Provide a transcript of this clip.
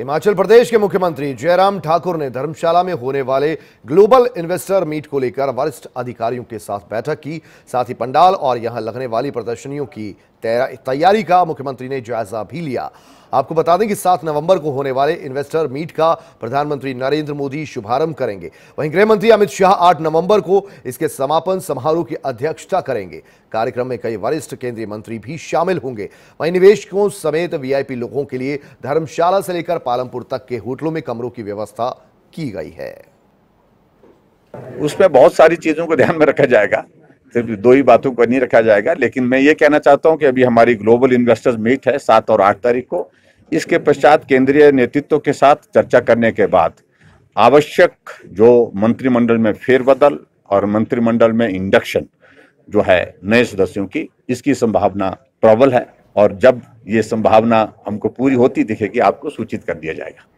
हिमाचल प्रदेश के मुख्यमंत्री जयराम ठाकुर ने धर्मशाला में होने वाले ग्लोबल इन्वेस्टर मीट को लेकर वरिष्ठ अधिकारियों के साथ बैठक की साथ ही पंडाल और यहां लगने वाली प्रदर्शनियों की तैयारी का मुख्यमंत्री ने जायजा भी लिया आपको बता दें कि 7 नवंबर को होने वाले इन्वेस्टर मीट का प्रधानमंत्री नरेंद्र मोदी शुभारंभ करेंगे वहीं गृह मंत्री अमित शाह 8 नवंबर को इसके समापन समारोह की अध्यक्षता करेंगे कार्यक्रम में कई वरिष्ठ केंद्रीय मंत्री भी शामिल होंगे वहीं निवेशकों समेत वीआईपी लोगों के लिए धर्मशाला से लेकर पालमपुर तक के होटलों में कमरों की व्यवस्था की गई है उसमें बहुत सारी चीजों को ध्यान में रखा जाएगा सिर्फ दो ही बातों को नहीं रखा जाएगा लेकिन मैं ये कहना चाहता हूँ कि अभी हमारी ग्लोबल इन्वेस्टर्स मीट है सात और आठ तारीख को इसके पश्चात केंद्रीय नेतृत्व के साथ चर्चा करने के बाद आवश्यक जो मंत्रिमंडल में फेरबदल और मंत्रिमंडल में इंडक्शन जो है नए सदस्यों की इसकी संभावना प्रबल है और जब ये संभावना हमको पूरी होती दिखेगी आपको सूचित कर दिया जाएगा